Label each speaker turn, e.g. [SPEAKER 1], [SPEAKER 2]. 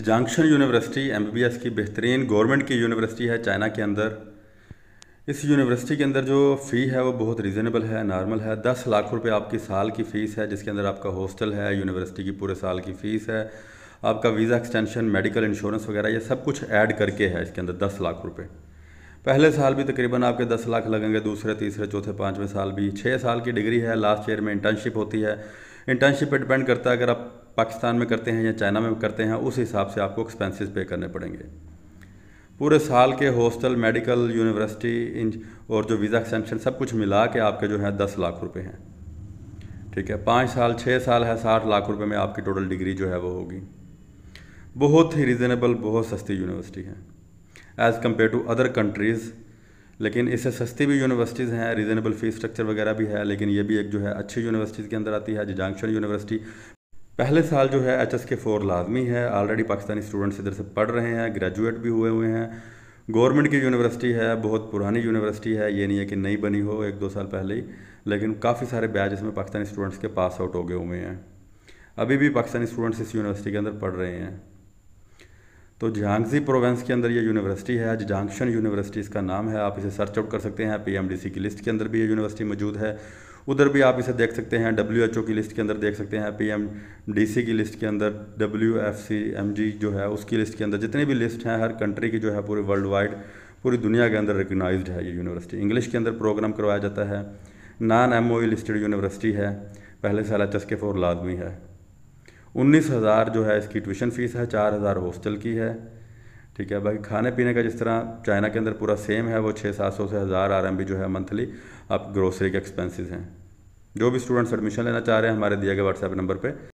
[SPEAKER 1] junction university M की बेहतरीन government की यूनिवर्सिटी है चाइना के अंदर इस यूनिवर्सिटी के अंदर जो फ़ी है वो बहुत रीज़नेबल है नॉर्मल है दस लाख रुपए आपकी साल की फ़ीस है जिसके अंदर आपका हॉस्टल है यूनिवर्सिटी की पूरे साल की फ़ीस है आपका वीज़ा एक्सटेंशन मेडिकल इंश्योरेंस वगैरह ये सब कुछ ऐड करके है इसके अंदर दस लाख रुपये पहले साल भी तकरीबन आपके दस लाख लगेंगे दूसरे तीसरे चौथे पाँचवें साल भी छः साल की डिग्री है लास्ट ईयर में इंटर्नशिप होती है इंटर्नशिप पर डिपेंड करता है अगर आप पाकिस्तान में करते हैं या चाइना में करते हैं उस हिसाब से आपको एक्सपेंसेस पे करने पड़ेंगे पूरे साल के हॉस्टल मेडिकल यूनिवर्सिटी इंज और जो वीज़ा एक्सटेंशन सब कुछ मिला के आपके जो है दस लाख रुपए हैं ठीक है पाँच साल छः साल है साठ लाख रुपए में आपकी टोटल डिग्री जो है वो होगी बहुत ही रिजनेबल बहुत सस्ती यूनिवर्सिटी है as compare to other countries लेकिन इससे सस्ती भी यूनिवर्सिटीज़ हैं रीज़नेबल फ़ीस स्ट्रक्चर वगैरह भी है लेकिन ये भी एक जो है अच्छी यूनिवर्सिटीज़ के अंदर आती है जंक्शन यूनिवर्सिटी पहले साल जो है एच एस के फ़ोर लाजमी है ऑलरेडी पाकिस्तानी स्टूडेंट्स इधर से पढ़ रहे हैं ग्रेजुएट भी हुए हुए हैं गवर्नमेंट की यूनिवर्सिटी है बहुत पुरानी यूनिवर्सिटी है ये नहीं है कि नई बनी हो एक दो साल पहले ही लेकिन काफ़ी सारे बैच इसमें पाकिस्तानी स्टूडेंट्स के पास आउट हो गए हुए हैं अभी भी पाकिस्तानी स्टूडेंट्स इस यूनिवर्सिटी के अंदर पढ़ रहे हैं तो झांगजी प्रोवेंस के अंदर ये यूनिवर्सिटी है जांगशन यूनिवर्सिटी इसका नाम है आप इसे सर्च आउट कर सकते हैं पी की लिस्ट के अंदर भी ये यूनिवर्सिटी मौजूद है उधर भी आप इसे देख सकते हैं डब्ल्यू की लिस्ट के अंदर देख सकते हैं पी की लिस्ट के अंदर डब्ल्यू एफ जो है उसकी लिस्ट के अंदर जितनी भी लिस्ट हैं हर कंट्री की जो है पूरे वर्ल्ड वाइड पूरी दुनिया के अंदर रिकगनाइज है ये यूनिवर्सिटी इंग्लिश के अंदर प्रोग्राम करवाया जाता है नान एम लिस्टेड यूनिवर्सिटी है पहले साल एच के फोर लाजमी है उन्नीस हज़ार जो है इसकी ट्यूशन फ़ीस है चार हज़ार हॉस्टल की है ठीक है बाकी खाने पीने का जिस तरह चाइना के अंदर पूरा सेम है वो छः सात सौ से हज़ार आर एम जो है मंथली आप ग्रोसरी के एक्सपेंसेस हैं जो भी स्टूडेंट्स एडमिशन लेना चाह रहे हैं हमारे दिए गए व्हाट्सएप नंबर पर